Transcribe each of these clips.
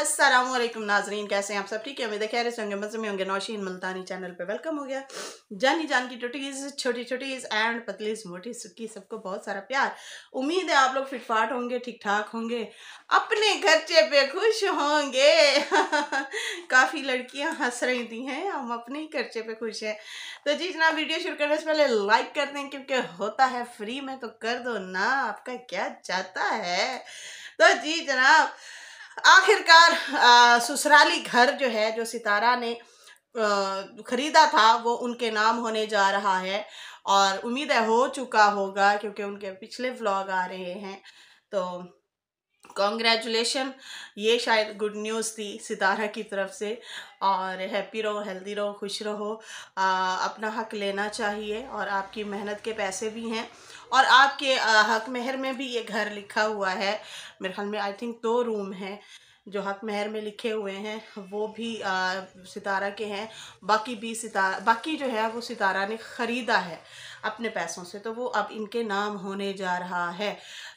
असलम नाजरीन कैसे हैं आप सब ठीक है उम्मीद है खैर होंगे मज़े में होंगे नौशीन मुल्तानी चैनल पे वेलकम हो गया जानी जान की टुटीज़ छोटी छोटीज़ एंड पतलीज मोटी सुकी सबको बहुत सारा प्यार उम्मीद है आप लोग फिटफाट होंगे ठीक ठाक होंगे अपने खर्चे पे खुश होंगे काफ़ी लड़कियां हंस रही थी हैं हम अपने ही खर्चे पे खुश हैं तो जी जना वीडियो शुरू करने से पहले लाइक कर दें क्योंकि होता है फ्री में तो कर दो ना आपका क्या जाता है तो जी जनाब आखिरकार ससुराली घर जो है जो सितारा ने ख़रीदा था वो उनके नाम होने जा रहा है और उम्मीद है हो चुका होगा क्योंकि उनके पिछले व्लॉग आ रहे हैं तो कॉन्ग्रेचुलेशन ये शायद गुड न्यूज़ थी सितारा की तरफ से और हैप्पी रहो हेल्दी रहो खुश रहो आ, अपना हक लेना चाहिए और आपकी मेहनत के पैसे भी हैं और आपके हक महर में भी ये घर लिखा हुआ है मेरे ख्याल में आई थिंक दो रूम हैं जो हक महर में लिखे हुए हैं वो भी आ, सितारा के हैं बाकी भी सितारा बाकी जो है वो सितारा ने ख़रीदा है अपने पैसों से तो वो अब इनके नाम होने जा रहा है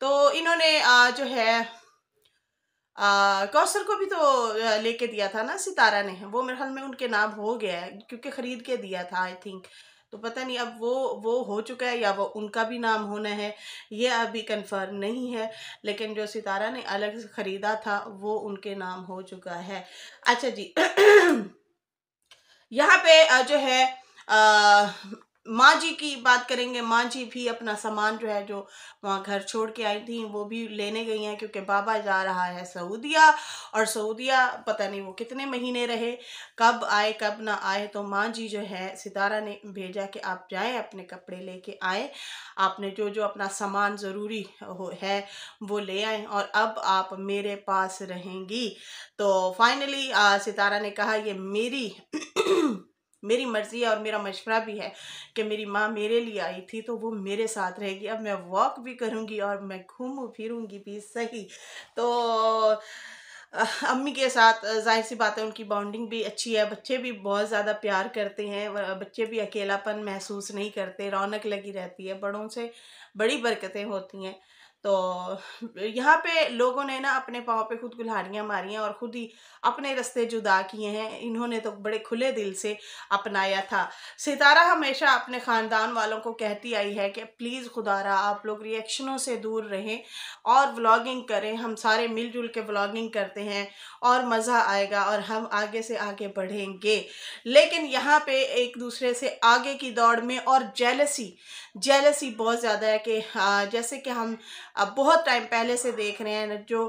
तो इन्होंने आ, जो है कौसर को भी तो लेके दिया था ना सितारा ने वो मेरे ख्याल में उनके नाम हो गया है क्योंकि ख़रीद के दिया था आई थिंक तो पता नहीं अब वो वो हो चुका है या वो उनका भी नाम होना है ये अभी कंफर्म नहीं है लेकिन जो सितारा ने अलग से ख़रीदा था वो उनके नाम हो चुका है अच्छा जी यहाँ पे जो है माँ जी की बात करेंगे माँ जी भी अपना सामान जो है जो वहाँ घर छोड़ के आई थी वो भी लेने गई हैं क्योंकि बाबा जा रहा है सऊदिया और सऊदिया पता नहीं वो कितने महीने रहे कब आए कब ना आए तो माँ जी जो है सितारा ने भेजा कि आप जाएं अपने कपड़े लेके आए आपने जो जो अपना सामान ज़रूरी हो है वो ले आए और अब आप मेरे पास रहेंगी तो फाइनली सितारा ने कहा ये मेरी मेरी मर्ज़ी है और मेरा मशवरा भी है कि मेरी माँ मेरे लिए आई थी तो वो मेरे साथ रहेगी अब मैं वॉक भी करूँगी और मैं घूमू फिरूँगी भी सही तो अम्मी के साथ जाहिर सी बात है उनकी बॉन्डिंग भी अच्छी है बच्चे भी बहुत ज़्यादा प्यार करते हैं बच्चे भी अकेलापन महसूस नहीं करते रौनक लगी रहती है बड़ों से बड़ी बरकतें होती हैं तो यहाँ पे लोगों ने ना अपने पाँव पे खुद गुल्हाड़ियाँ मारी हैं और ख़ुद ही अपने रस्ते जुदा किए हैं इन्होंने तो बड़े खुले दिल से अपनाया था सितारा हमेशा अपने ख़ानदान वालों को कहती आई है कि प्लीज़ खुदा आप लोग रिएक्शनों से दूर रहें और व्लॉगिंग करें हम सारे मिलजुल के व्लॉगिंग करते हैं और मज़ा आएगा और हम आगे से आगे बढ़ेंगे लेकिन यहाँ पे एक दूसरे से आगे की दौड़ में और जेलसी जेलसी बहुत ज़्यादा है कि हाँ, जैसे कि हम अब बहुत टाइम पहले से देख रहे हैं जो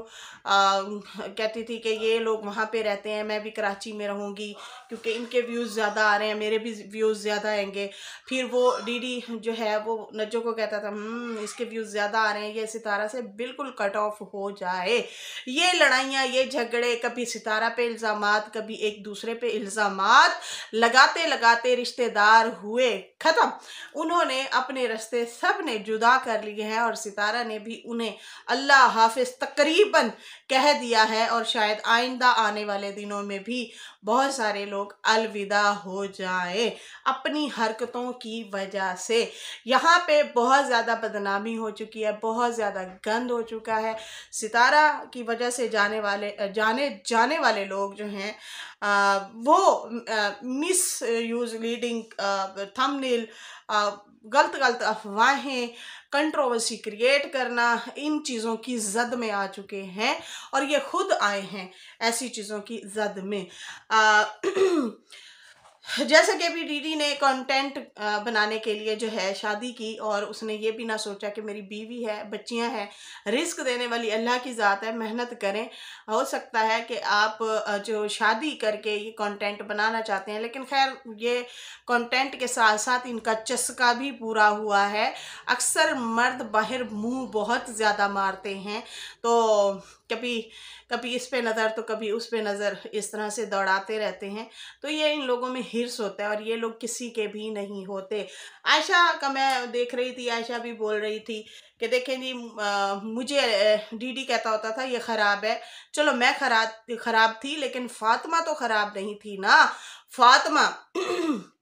आ, कहती थी कि ये लोग वहाँ पे रहते हैं मैं भी कराची में रहूँगी क्योंकि इनके व्यूज़ ज़्यादा आ रहे हैं मेरे भी व्यूज़ ज़्यादा आएंगे फिर वो डीडी जो है वो नज्जो को कहता था हम्म, इसके व्यूज़ ज़्यादा आ रहे हैं ये सितारा से बिल्कुल कट ऑफ हो जाए ये लड़ाइयाँ ये झगड़े कभी सितारा पे इल्ज़ाम कभी एक दूसरे पर इल्ज़ाम लगाते लगाते रिश्तेदार हुए ख़त्म उन्होंने अपने रस्ते सब ने जुदा कर लिए हैं और सितारा ने भी उन्हें अल्लाह हाफिज तकरीबन कह दिया है और शायद आइंदा आने वाले दिनों में भी बहुत सारे लोग अलविदा हो जाए अपनी हरकतों की वजह से यहाँ पे बहुत ज़्यादा बदनामी हो चुकी है बहुत ज़्यादा गंद हो चुका है सितारा की वजह से जाने वाले जाने जाने वाले लोग जो हैं वो मिस यूज़ लीडिंग थंबनेल गलत गलत अफवाहें कंट्रोवर्सी क्रिएट करना इन चीज़ों की जद में आ चुके हैं और ये खुद आए हैं ऐसी चीज़ों की जद में आ, जैसे कि अभी डीडी ने कंटेंट बनाने के लिए जो है शादी की और उसने ये भी ना सोचा कि मेरी बीवी है बच्चियां हैं रिस्क देने वाली अल्लाह की ज़ात है मेहनत करें हो सकता है कि आप जो शादी करके ये कंटेंट बनाना चाहते हैं लेकिन खैर ये कंटेंट के साथ साथ इनका चस्का भी पूरा हुआ है अक्सर मर्द बाहर मुँह बहुत ज़्यादा मारते हैं तो कभी कभी इस पे नज़र तो कभी उस पे नज़र इस तरह से दौड़ाते रहते हैं तो ये इन लोगों में हिरस होता है और ये लोग किसी के भी नहीं होते आयशा का मैं देख रही थी आयशा भी बोल रही थी कि देखें जी आ, मुझे डीडी कहता होता था ये ख़राब है चलो मैं खराब खराब थी लेकिन फातिमा तो ख़राब नहीं थी ना फातिमा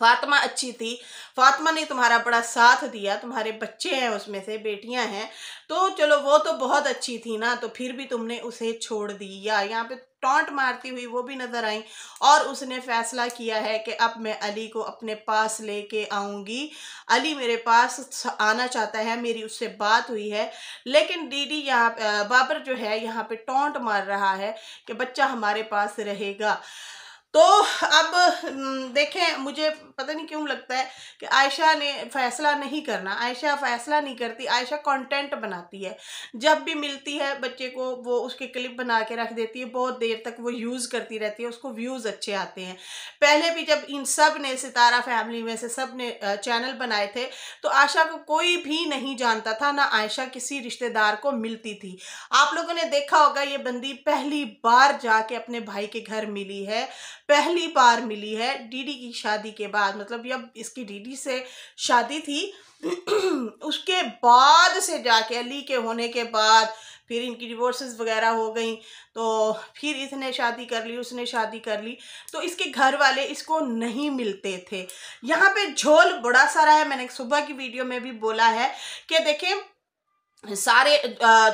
फातिमा अच्छी थी फातिमा ने तुम्हारा बड़ा साथ दिया तुम्हारे बच्चे हैं उसमें से बेटियां हैं तो चलो वो तो बहुत अच्छी थी ना तो फिर भी तुमने उसे छोड़ दिया यहाँ पे टॉन्ट मारती हुई वो भी नज़र आई और उसने फैसला किया है कि अब मैं अली को अपने पास लेके आऊँगी अली मेरे पास आना चाहता है मेरी उससे बात हुई है लेकिन डीडी यहाँ बाबर जो है यहाँ पे टॉन्ट मार रहा है कि बच्चा हमारे पास रहेगा तो अब हम्म, देखें मुझे पता नहीं क्यों लगता है कि आयशा ने फ़ैसला नहीं करना आयशा फ़ैसला नहीं करती आयशा कंटेंट बनाती है जब भी मिलती है बच्चे को वो उसके क्लिप बना के रख देती है बहुत देर तक वो यूज़ करती रहती है उसको व्यूज़ अच्छे आते हैं पहले भी जब इन सब ने सितारा फैमिली में से सब ने चैनल बनाए थे तो आयशा को कोई भी नहीं जानता था ना आयशा किसी रिश्तेदार को मिलती थी आप लोगों ने देखा होगा ये बंदी पहली बार जाके अपने भाई के घर मिली है पहली बार मिली है डीडी की शादी के बाद मतलब जब इसकी डीडी से शादी थी उसके बाद से जाके अली के होने के बाद फिर इनकी डिवोर्सेस वगैरह हो गई तो फिर इसने शादी कर ली उसने शादी कर ली तो इसके घर वाले इसको नहीं मिलते थे यहाँ पे झोल बड़ा सारा है मैंने सुबह की वीडियो में भी बोला है कि देखें सारे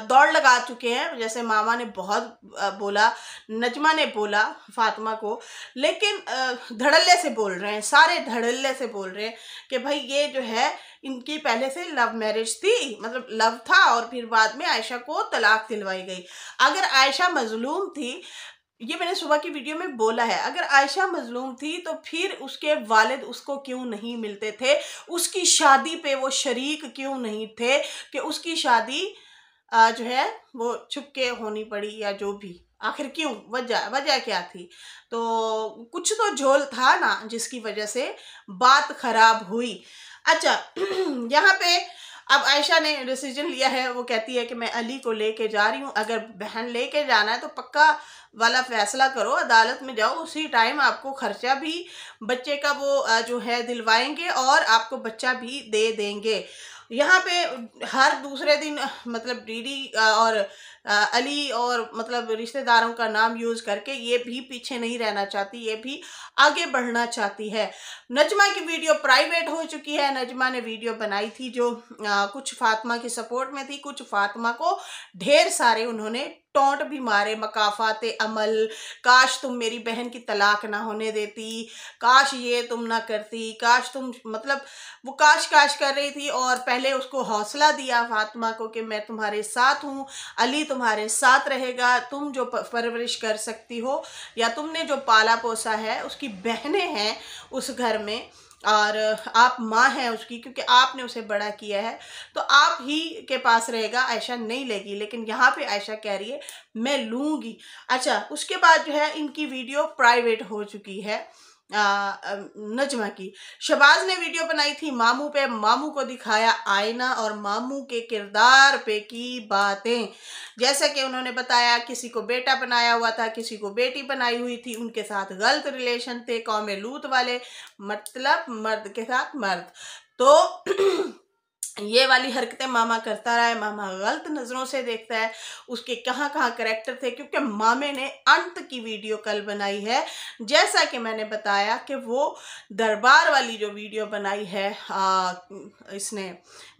दौड़ लगा चुके हैं जैसे मामा ने बहुत बोला नजमा ने बोला फातिमा को लेकिन धड़ल्ले से बोल रहे हैं सारे धड़ल्ले से बोल रहे हैं कि भाई ये जो है इनकी पहले से लव मैरिज थी मतलब लव था और फिर बाद में आयशा को तलाक दिलवाई गई अगर आयशा मजलूम थी ये मैंने सुबह की वीडियो में बोला है अगर आयशा मजलूम थी तो फिर उसके वालिद उसको क्यों नहीं मिलते थे उसकी शादी पे वो शरीक क्यों नहीं थे कि उसकी शादी जो है वो छुपके होनी पड़ी या जो भी आखिर क्यों वजह वजह क्या थी तो कुछ तो झोल था ना जिसकी वजह से बात ख़राब हुई अच्छा यहाँ पे अब आयशा ने डिसीजन लिया है वो कहती है कि मैं अली को लेके जा रही हूँ अगर बहन लेके जाना है तो पक्का वाला फ़ैसला करो अदालत में जाओ उसी टाइम आपको ख़र्चा भी बच्चे का वो जो है दिलवाएंगे और आपको बच्चा भी दे देंगे यहाँ पे हर दूसरे दिन मतलब डीडी और अली और मतलब रिश्तेदारों का नाम यूज़ करके ये भी पीछे नहीं रहना चाहती ये भी आगे बढ़ना चाहती है नजमा की वीडियो प्राइवेट हो चुकी है नजमा ने वीडियो बनाई थी जो आ, कुछ फातिमा की सपोर्ट में थी कुछ फातिमा को ढेर सारे उन्होंने टोंट भी मारे मकाफात अमल काश तुम मेरी बहन की तलाक ना होने देती काश ये तुम ना करती काश तुम मतलब वो काश काश कर रही थी और पहले उसको हौसला दिया फातिमा को कि मैं तुम्हारे साथ हूँ अली तुम्हारे साथ रहेगा तुम जो परवरिश कर सकती हो या तुमने जो पाला पोसा है उसकी बहनें हैं उस घर में और आप माँ हैं उसकी क्योंकि आपने उसे बड़ा किया है तो आप ही के पास रहेगा आयशा नहीं लेगी लेकिन यहाँ पे आयशा कह रही है मैं लूँगी अच्छा उसके बाद जो है इनकी वीडियो प्राइवेट हो चुकी है नजमा की शबाज ने वीडियो बनाई थी मामू पे मामू को दिखाया आईना और मामू के किरदार पे की बातें जैसे कि उन्होंने बताया किसी को बेटा बनाया हुआ था किसी को बेटी बनाई हुई थी उनके साथ गलत रिलेशन थे कौम लूत वाले मतलब मर्द के साथ मर्द तो ये वाली हरकतें मामा करता रहा है मामा गलत नज़रों से देखता है उसके कहाँ कहाँ करेक्टर थे क्योंकि मामे ने अंत की वीडियो कल बनाई है जैसा कि मैंने बताया कि वो दरबार वाली जो वीडियो बनाई है आ, इसने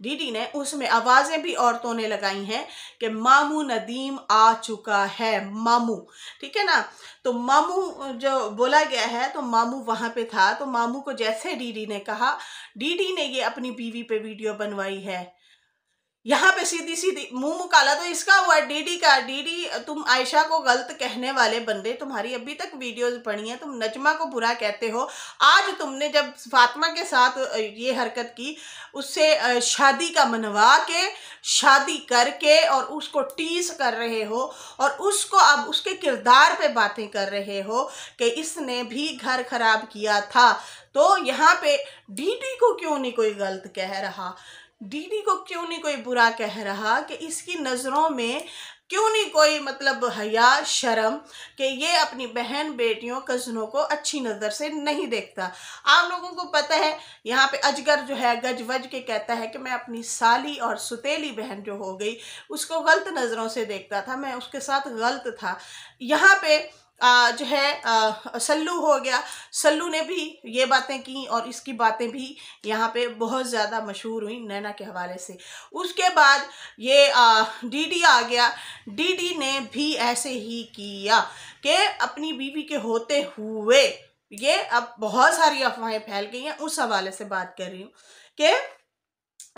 डीडी ने उसमें आवाज़ें भी औरतों ने लगाई हैं कि मामू नदीम आ चुका है मामू ठीक है ना तो मामू जो बोला गया है तो मामू वहाँ पर था तो मामू को जैसे डी ने कहा डीडी ने ये अपनी बीवी पर वीडियो बना बनवाई है यहाँ पे सीधी सीधी मुंह काला तो इसका हुआ डीडी का डीडी तुम आयशा को गलत कहने वाले बंदे तुम्हारी अभी तक वीडियोस बनी हैं तुम नजमा को बुरा कहते हो आज तुमने जब फातिमा के साथ ये हरकत की उससे शादी का मनवा के शादी करके और उसको टीस कर रहे हो और उसको अब उसके किरदार पे बातें कर रहे हो कि इसने भी घर खराब किया था तो यहाँ पे डी को क्यों नहीं कोई गलत कह रहा डीडी को क्यों नहीं कोई बुरा कह रहा कि इसकी नज़रों में क्यों नहीं कोई मतलब हया शर्म कि ये अपनी बहन बेटियों कज़नों को अच्छी नज़र से नहीं देखता आप लोगों को पता है यहाँ पे अजगर जो है गज वज के कहता है कि मैं अपनी साली और सुतेली बहन जो हो गई उसको गलत नज़रों से देखता था मैं उसके साथ गलत था यहाँ पे आ, जो है सल्लू हो गया सल्लू ने भी ये बातें की और इसकी बातें भी यहाँ पे बहुत ज़्यादा मशहूर हुई नैना के हवाले से उसके बाद ये डीडी आ गया डीडी ने भी ऐसे ही किया कि अपनी बीवी के होते हुए ये अब बहुत सारी अफवाहें फैल गई हैं उस हवाले से बात कर रही हूँ कि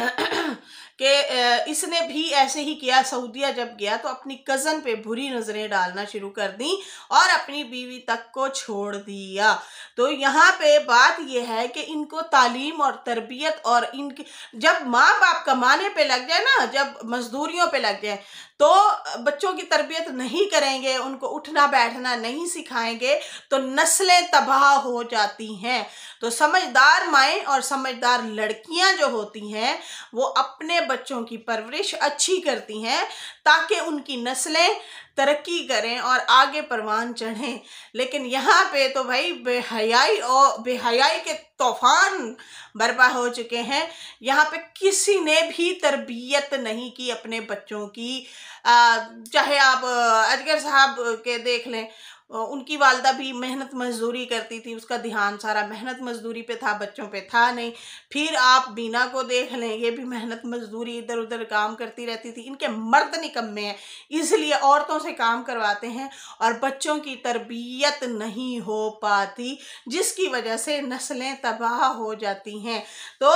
कि इसने भी ऐसे ही किया सऊदिया जब गया तो अपनी कज़न पे बुरी नज़रें डालना शुरू कर दी और अपनी बीवी तक को छोड़ दिया तो यहाँ पे बात यह है कि इनको तालीम और तरबियत और इनके जब माँ बाप कमाने पे लग जाए ना जब मजदूरियों पे लग जाए तो बच्चों की तरबियत नहीं करेंगे उनको उठना बैठना नहीं सिखाएंगे तो नस्लें तबाह हो जाती हैं तो समझदार माएँ और समझदार लड़कियाँ जो होती हैं वो अपने बच्चों की परवरिश अच्छी करती हैं ताकि उनकी नस्लें तरक्की करें और आगे परवान चढ़ें लेकिन यहाँ पे तो भाई बेहयाई और बेहयाई के तूफान बर्पा हो चुके हैं यहाँ पे किसी ने भी तरबियत नहीं की अपने बच्चों की चाहे आप अजगर साहब के देख लें उनकी वालदा भी मेहनत मजदूरी करती थी उसका ध्यान सारा मेहनत मजदूरी पे था बच्चों पे था नहीं फिर आप बीना को देख लें ये भी मेहनत मजदूरी इधर उधर काम करती रहती थी इनके मर्द निकम्मे हैं इसलिए औरतों से काम करवाते हैं और बच्चों की तरबियत नहीं हो पाती जिसकी वजह से नस्लें तबाह हो जाती हैं तो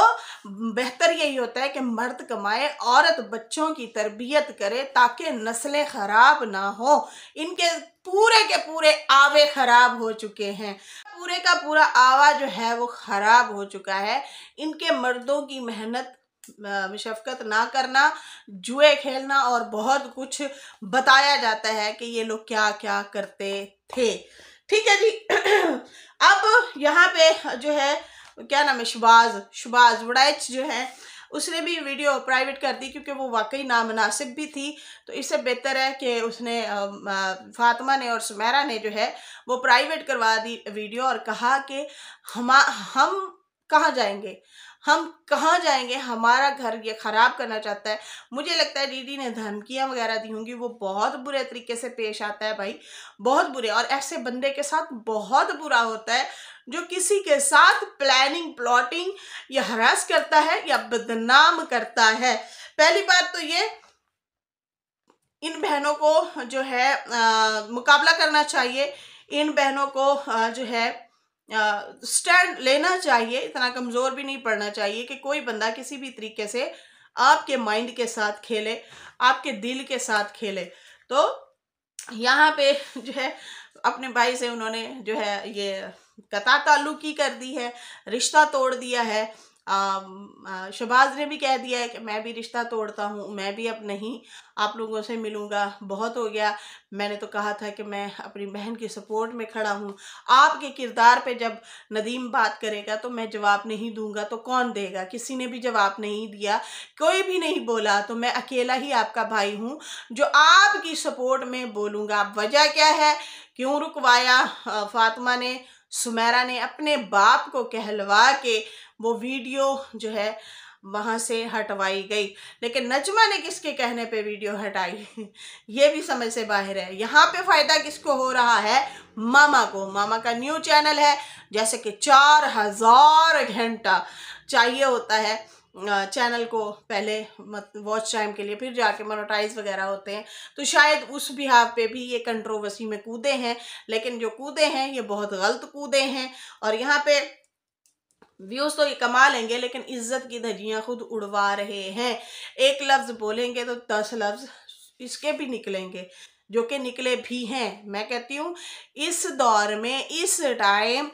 बेहतर यही होता है कि मर्द कमाए औरत बच्चों की तरबियत करे ताकि नस्लें ख़राब ना हो इनके पूरे के पूरे आवे खराब हो चुके हैं पूरे का पूरा आवा जो है वो ख़राब हो चुका है इनके मर्दों की मेहनत मशक्क़त ना करना जुए खेलना और बहुत कुछ बताया जाता है कि ये लोग क्या क्या करते थे ठीक है जी अब यहाँ पे जो है क्या नाम है शुबाज शुबाज वड़ाइच जो है उसने भी वीडियो प्राइवेट कर दी क्योंकि वो वाकई नामनासिब भी थी तो इससे बेहतर है कि उसने फातिमा ने और सुमेरा ने जो है वो प्राइवेट करवा दी वीडियो और कहा कि हम हम कहाँ जाएंगे हम कहाँ जाएंगे हमारा घर ये ख़राब करना चाहता है मुझे लगता है डीडी ने धमकियाँ वगैरह दी होंगी वो बहुत बुरे तरीके से पेश आता है भाई बहुत बुरे और ऐसे बंदे के साथ बहुत बुरा होता है जो किसी के साथ प्लानिंग प्लॉटिंग या हरास करता है या बदनाम करता है पहली बात तो ये इन बहनों को जो है आ, मुकाबला करना चाहिए इन बहनों को आ, जो है स्टैंड लेना चाहिए इतना कमज़ोर भी नहीं पड़ना चाहिए कि कोई बंदा किसी भी तरीके से आपके माइंड के साथ खेले आपके दिल के साथ खेले तो यहाँ पे जो है अपने भाई से उन्होंने जो है ये कता ताल्लुकी कर दी है रिश्ता तोड़ दिया है शबाज ने भी कह दिया है कि मैं भी रिश्ता तोड़ता हूँ मैं भी अब नहीं आप लोगों से मिलूँगा बहुत हो गया मैंने तो कहा था कि मैं अपनी बहन की सपोर्ट में खड़ा हूँ आपके किरदार पे जब नदीम बात करेगा तो मैं जवाब नहीं दूंगा तो कौन देगा किसी ने भी जवाब नहीं दिया कोई भी नहीं बोला तो मैं अकेला ही आपका भाई हूँ जो आपकी सपोर्ट में बोलूँगा वजह क्या है क्यों रुकवाया फातिमा ने सुमेरा ने अपने बाप को कहलवा के वो वीडियो जो है वहाँ से हटवाई गई लेकिन नजमा ने किसके कहने पे वीडियो हटाई ये भी समझ से बाहर है यहाँ पे फ़ायदा किसको हो रहा है मामा को मामा का न्यू चैनल है जैसे कि चार हज़ार घंटा चाहिए होता है चैनल को पहले मत वॉच टाइम के लिए फिर जाके मोनोटाइज वगैरह होते हैं तो शायद उस बिहाव पे भी ये कंट्रोवर्सी में कूदे हैं लेकिन जो कूदे हैं ये बहुत गलत कूदे हैं और यहाँ पे व्यूज़ तो ये कमा लेंगे लेकिन इज्जत की धजियाँ खुद उड़वा रहे हैं एक लफ्ज़ बोलेंगे तो दस लफ्ज़ इसके भी निकलेंगे जो कि निकले भी हैं मैं कहती हूँ इस दौर में इस टाइम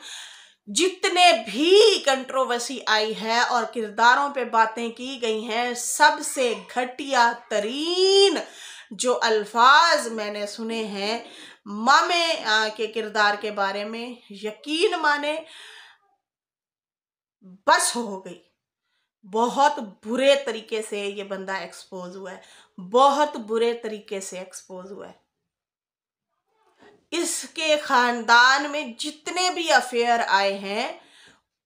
जितने भी कंट्रोवर्सी आई है और किरदारों पे बातें की गई हैं सबसे घटिया तरीन जो अल्फाज मैंने सुने हैं मामे के किरदार के बारे में यकीन माने बस हो गई बहुत बुरे तरीके से ये बंदा एक्सपोज हुआ है बहुत बुरे तरीके से एक्सपोज हुआ है इसके ख़ानदान में जितने भी अफेयर आए हैं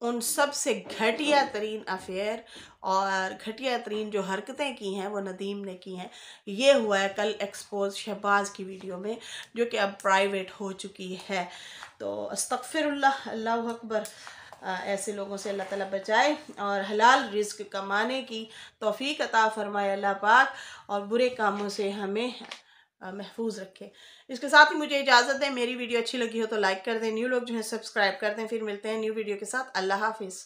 उन सब से घटिया तरीन अफेयर और घटिया तरीन जो हरकतें की हैं वो नदीम ने की हैं ये हुआ है कल एक्सपोज शहबाज की वीडियो में जो कि अब प्राइवेट हो चुकी है तो अस्तफ़िर अल्लाह अकबर ऐसे लोगों से अल्लाह ताला बचाए और हलाल रिस्क कमाने की तोफ़ी अता फ़रमाए अल्लाह पाक और बुरे कामों से हमें महफूज रखे इसके साथ ही मुझे इजाज़त दें मेरी वीडियो अच्छी लगी हो तो लाइक कर दें न्यू लोग जो है सब्सक्राइब कर दें फिर मिलते हैं न्यू वीडियो के साथ अल्लाह हाफिज़